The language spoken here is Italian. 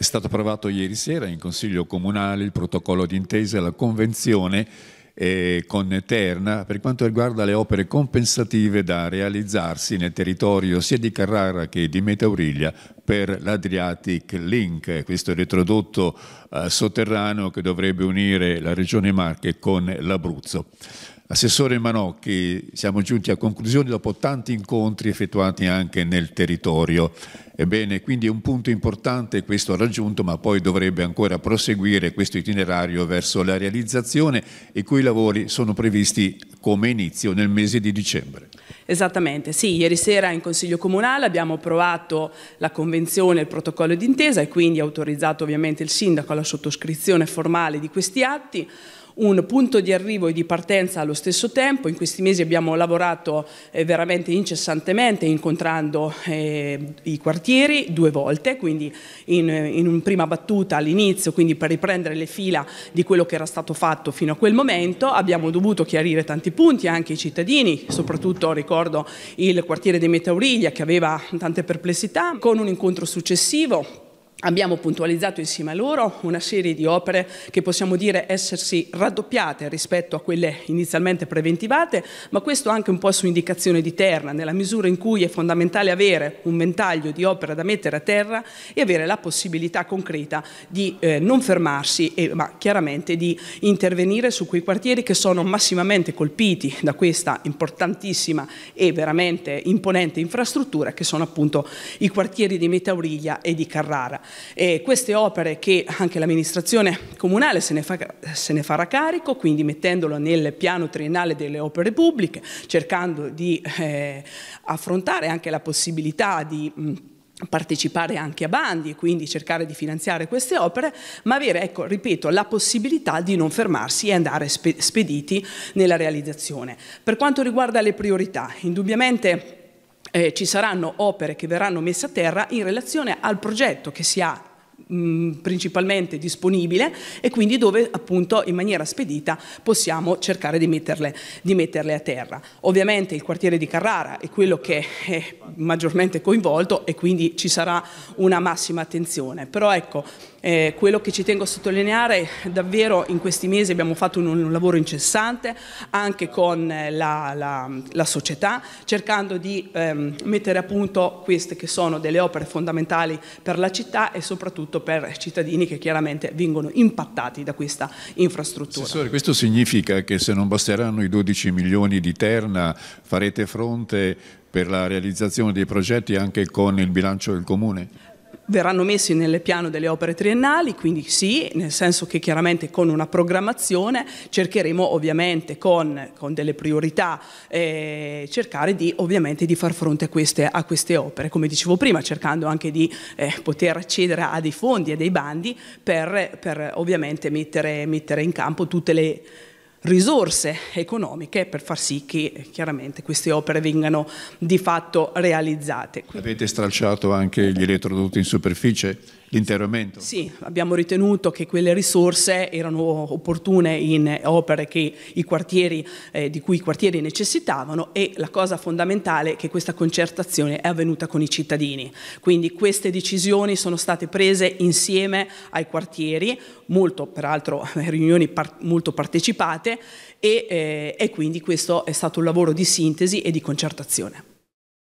È stato approvato ieri sera in Consiglio Comunale il protocollo d'intesa e la convenzione eh, con Terna per quanto riguarda le opere compensative da realizzarsi nel territorio sia di Carrara che di Metauriglia per l'Adriatic Link, questo retrodotto eh, sotterraneo che dovrebbe unire la regione Marche con l'Abruzzo. Assessore Manocchi, siamo giunti a conclusione dopo tanti incontri effettuati anche nel territorio. Ebbene, quindi è un punto importante questo raggiunto, ma poi dovrebbe ancora proseguire questo itinerario verso la realizzazione, i cui lavori sono previsti come inizio nel mese di dicembre. Esattamente, sì, ieri sera in Consiglio Comunale abbiamo approvato la convenzione il protocollo d'intesa e quindi autorizzato ovviamente il Sindaco alla sottoscrizione formale di questi atti un punto di arrivo e di partenza allo stesso tempo. In questi mesi abbiamo lavorato eh, veramente incessantemente incontrando eh, i quartieri due volte, quindi in, in prima battuta all'inizio, quindi per riprendere le fila di quello che era stato fatto fino a quel momento. Abbiamo dovuto chiarire tanti punti anche ai cittadini, soprattutto ricordo il quartiere dei Metauriglia che aveva tante perplessità, con un incontro successivo Abbiamo puntualizzato insieme a loro una serie di opere che possiamo dire essersi raddoppiate rispetto a quelle inizialmente preventivate, ma questo anche un po' su indicazione di terra, nella misura in cui è fondamentale avere un ventaglio di opere da mettere a terra e avere la possibilità concreta di eh, non fermarsi, e, ma chiaramente di intervenire su quei quartieri che sono massimamente colpiti da questa importantissima e veramente imponente infrastruttura, che sono appunto i quartieri di Metauriglia e di Carrara. E queste opere che anche l'amministrazione comunale se ne, fa, se ne, farà carico, quindi mettendolo nel piano triennale delle opere pubbliche, cercando di eh, affrontare anche la possibilità di... Mh, partecipare anche a bandi e quindi cercare di finanziare queste opere, ma avere, ecco, ripeto, la possibilità di non fermarsi e andare spediti nella realizzazione. Per quanto riguarda le priorità, indubbiamente eh, ci saranno opere che verranno messe a terra in relazione al progetto che si ha Mm, principalmente disponibile e quindi dove appunto in maniera spedita possiamo cercare di metterle, di metterle a terra. Ovviamente il quartiere di Carrara è quello che è maggiormente coinvolto e quindi ci sarà una massima attenzione, però ecco eh, quello che ci tengo a sottolineare davvero in questi mesi abbiamo fatto un, un lavoro incessante anche con eh, la, la, la società cercando di ehm, mettere a punto queste che sono delle opere fondamentali per la città e soprattutto soprattutto per cittadini che chiaramente vengono impattati da questa infrastruttura. Assessore, questo significa che se non basteranno i 12 milioni di Terna farete fronte per la realizzazione dei progetti anche con il bilancio del Comune? verranno messi nel piano delle opere triennali, quindi sì, nel senso che chiaramente con una programmazione cercheremo ovviamente con, con delle priorità eh, cercare di, di, far fronte a queste, a queste, opere, come dicevo prima, cercando anche di eh, poter accedere a dei fondi e dei bandi per, per ovviamente mettere, mettere in campo tutte le risorse economiche per far sì che eh, chiaramente queste opere vengano di fatto realizzate. Avete stralciato anche gli elettrodotti in superficie? L'intervento? Sì, abbiamo ritenuto che quelle risorse erano opportune in opere quartieri, eh, di cui i quartieri necessitavano e la cosa fondamentale è che questa concertazione è avvenuta con i cittadini. Quindi queste decisioni sono state prese insieme ai quartieri, molto, peraltro riunioni par molto partecipate, e, eh, e quindi questo è stato un lavoro di sintesi e di concertazione.